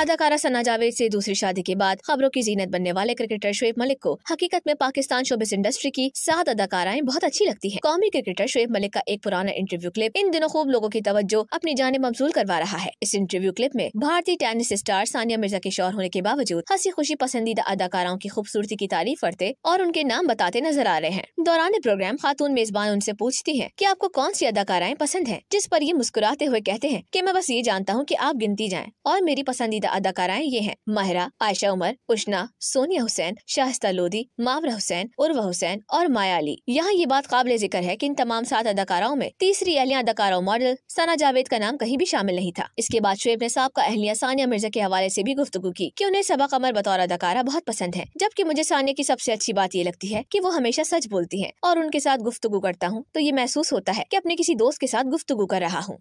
अदाकारा सना जावेद से दूसरी शादी के बाद खबरों की जीनत बनने वाले क्रिकेटर शुएब मलिक को हकीकत में पाकिस्तान शोबिस इंडस्ट्री की सात अदाकाराएं बहुत अच्छी लगती है कौमी क्रिकेटर शुएब मलिक का एक पुराना इंटरव्यू क्लिप इन दिनों खूब लोगों की तवज्जो अपनी जाने मबजूल करवा रहा है इस इंटरव्यू क्लिप में भारतीय टेनिस स्टार सानिया मिर्जा के शोर होने के बावजूद हंसी खुशी पसंदीदा अदाकाराओं की खूबसूरती की तारीफ करते और उनके नाम बताते नजर आ रहे हैं दौरान प्रोग्राम खातून मेजबान उनसे पूछती है की आपको कौन सी अदाकाराएं पसंद है जिस पर ये मुस्कुराते हुए कहते हैं की मैं बस ये जानता हूँ की आप गिनती जाए और मेरी पसंदीदा पसंदीदा अदाकाराएं ये हैं महरा आयशा उमर उष्णा सोनिया हुसैन शाहिस्ता लोधी मावरा हुसैन उर्वा हुसैन और माया अली यहाँ ये बात काबिल जिक्र है की इन तमाम सात अदाकाराओं में तीसरी अहलिया अदाकारा मॉडल सना जावेद का नाम कहीं भी शामिल नहीं था इसके बाद शुएब ने साहब का अहलिया सानिया मिर्जा के हवाले ऐसी भी गुफ्तु की की उन्हें सबा कमर बतौर अदाकारा बहुत पसंद है जबकि मुझे सानिया की सबसे अच्छी बात ये लगती है की वो हमेशा सच बोलती है और उनके साथ गुफ्तगु करता हूँ तो ये महसूस होता है की अपने किसी दोस्त के साथ गुफ्तु कर रहा हूँ